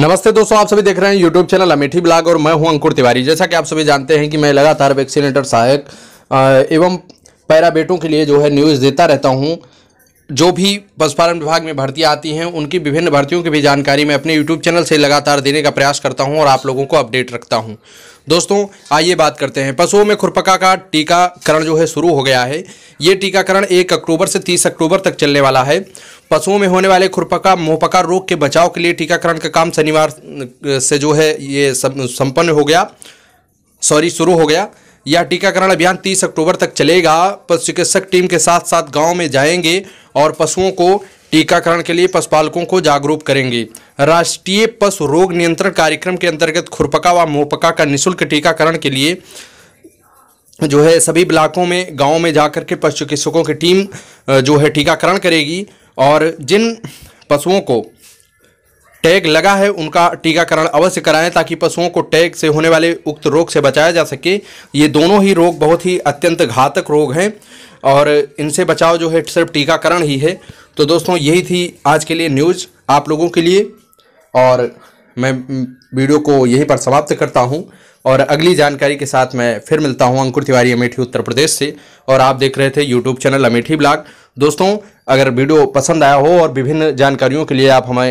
नमस्ते दोस्तों आप सभी देख रहे हैं यूट्यूब चैनल अमेठी ब्लॉग और मैं हूं अंकुर तिवारी जैसा कि आप सभी जानते हैं कि मैं लगातार वैक्सीनेटर सहायक एवं पैराबेटों के लिए जो है न्यूज़ देता रहता हूं जो भी पशुपालन विभाग में भर्तियाँ आती हैं उनकी विभिन्न भर्तियों की भी जानकारी मैं अपने यूट्यूब चैनल से लगातार देने का प्रयास करता हूँ और आप लोगों को अपडेट रखता हूँ दोस्तों आइए बात करते हैं पशुओं में खुरपका का टीकाकरण जो है शुरू हो गया है ये टीकाकरण एक अक्टूबर से तीस अक्टूबर तक चलने वाला है पशुओं में होने वाले खुरपका मोहपका रोग के बचाव के लिए टीकाकरण का काम शनिवार से जो है ये सम्पन्न हो गया सॉरी शुरू हो गया यह टीकाकरण अभियान 30 अक्टूबर तक चलेगा पशु चिकित्सक टीम के साथ साथ गांव में जाएंगे और पशुओं को टीकाकरण के लिए पशुपालकों को जागरूक करेंगे राष्ट्रीय पशु रोग नियंत्रण कार्यक्रम के अंतर्गत खुरपका व मोपका का निःशुल्क टीकाकरण के लिए जो है सभी ब्लाकों में गाँव में जाकर के पशु चिकित्सकों की टीम जो है टीकाकरण करेगी और जिन पशुओं को टैग लगा है उनका टीकाकरण अवश्य कराएं ताकि पशुओं को टैग से होने वाले उक्त रोग से बचाया जा सके ये दोनों ही रोग बहुत ही अत्यंत घातक रोग हैं और इनसे बचाव जो है सिर्फ टीकाकरण ही है तो दोस्तों यही थी आज के लिए न्यूज़ आप लोगों के लिए और मैं वीडियो को यहीं पर समाप्त करता हूँ और अगली जानकारी के साथ मैं फिर मिलता हूँ अंकुर तिवारी अमेठी उत्तर प्रदेश से और आप देख रहे थे यूट्यूब चैनल अमेठी ब्लॉग दोस्तों अगर वीडियो पसंद आया हो और विभिन्न जानकारियों के लिए आप हमें